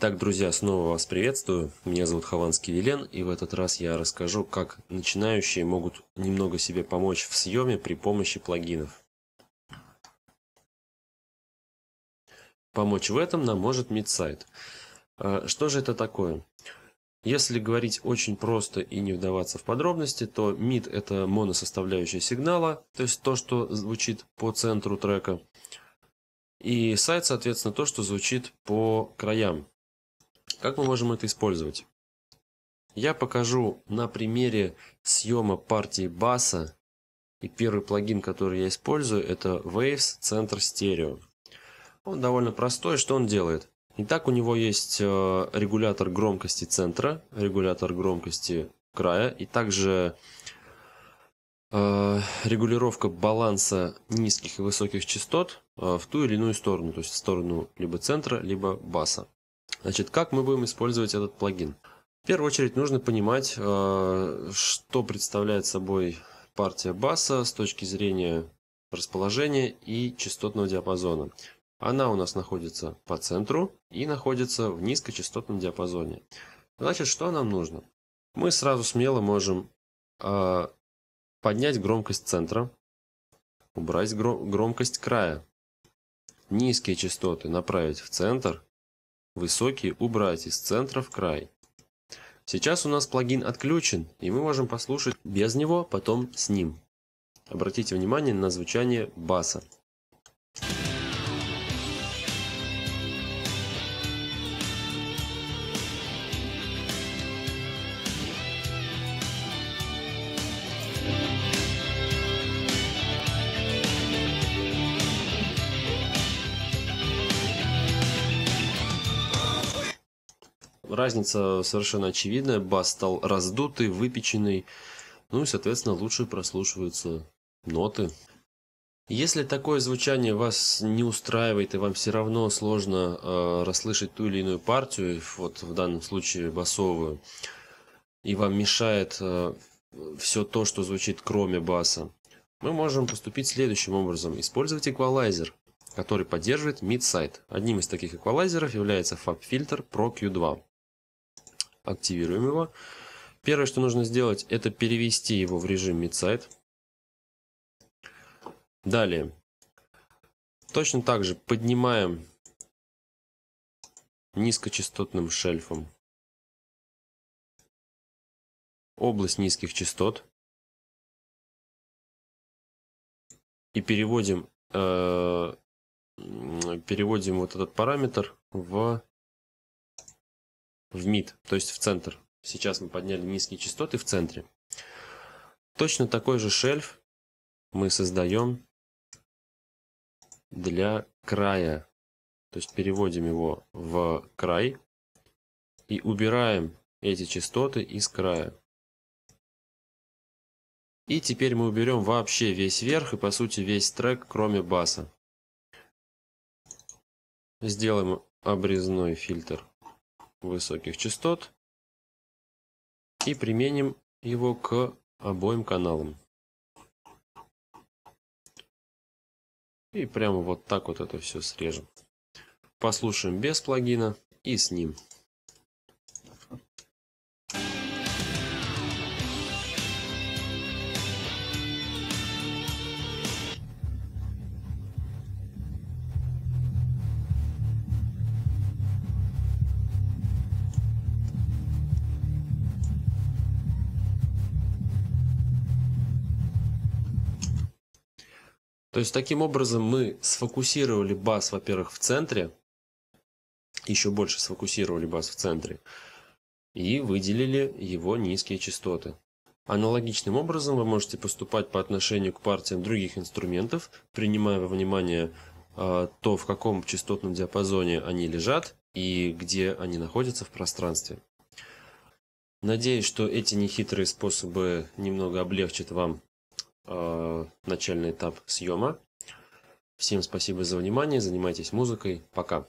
Итак, друзья, снова вас приветствую. Меня зовут Хованский Вилен, и в этот раз я расскажу, как начинающие могут немного себе помочь в съеме при помощи плагинов. Помочь в этом нам может MidSite. А, что же это такое? Если говорить очень просто и не вдаваться в подробности, то mid – это моносоставляющая сигнала, то есть то, что звучит по центру трека, и сайт, соответственно, то, что звучит по краям. Как мы можем это использовать? Я покажу на примере съема партии баса. И первый плагин, который я использую, это Waves Center Stereo. Он довольно простой. Что он делает? Итак, у него есть э, регулятор громкости центра, регулятор громкости края и также э, регулировка баланса низких и высоких частот э, в ту или иную сторону, то есть в сторону либо центра, либо баса. Значит, как мы будем использовать этот плагин? В первую очередь нужно понимать, э, что представляет собой партия баса с точки зрения расположения и частотного диапазона. Она у нас находится по центру и находится в низкочастотном диапазоне. Значит, что нам нужно? Мы сразу смело можем э, поднять громкость центра, убрать громкость края, низкие частоты направить в центр Высокие убрать из центра в край. Сейчас у нас плагин отключен, и мы можем послушать без него, потом с ним. Обратите внимание на звучание баса. Разница совершенно очевидная. Бас стал раздутый, выпеченный. Ну и, соответственно, лучше прослушиваются ноты. Если такое звучание вас не устраивает и вам все равно сложно э, расслышать ту или иную партию, вот в данном случае басовую, и вам мешает э, все то, что звучит кроме баса, мы можем поступить следующим образом. Использовать эквалайзер, который поддерживает mid side Одним из таких эквалайзеров является FabFilter Pro Q2 активируем его. Первое, что нужно сделать, это перевести его в режим MidSite. Далее. Точно так же поднимаем низкочастотным шельфом область низких частот и переводим э, переводим вот этот параметр в в МИД, то есть в центр. Сейчас мы подняли низкие частоты в центре. Точно такой же шельф мы создаем для края. То есть переводим его в край и убираем эти частоты из края. И теперь мы уберем вообще весь верх и по сути весь трек, кроме баса. Сделаем обрезной фильтр высоких частот и применим его к обоим каналам. И прямо вот так вот это все срежем. Послушаем без плагина и с ним. То есть таким образом мы сфокусировали бас, во-первых, в центре, еще больше сфокусировали бас в центре, и выделили его низкие частоты. Аналогичным образом вы можете поступать по отношению к партиям других инструментов, принимая во внимание э, то, в каком частотном диапазоне они лежат и где они находятся в пространстве. Надеюсь, что эти нехитрые способы немного облегчат вам Э, начальный этап съема. Всем спасибо за внимание, занимайтесь музыкой, пока.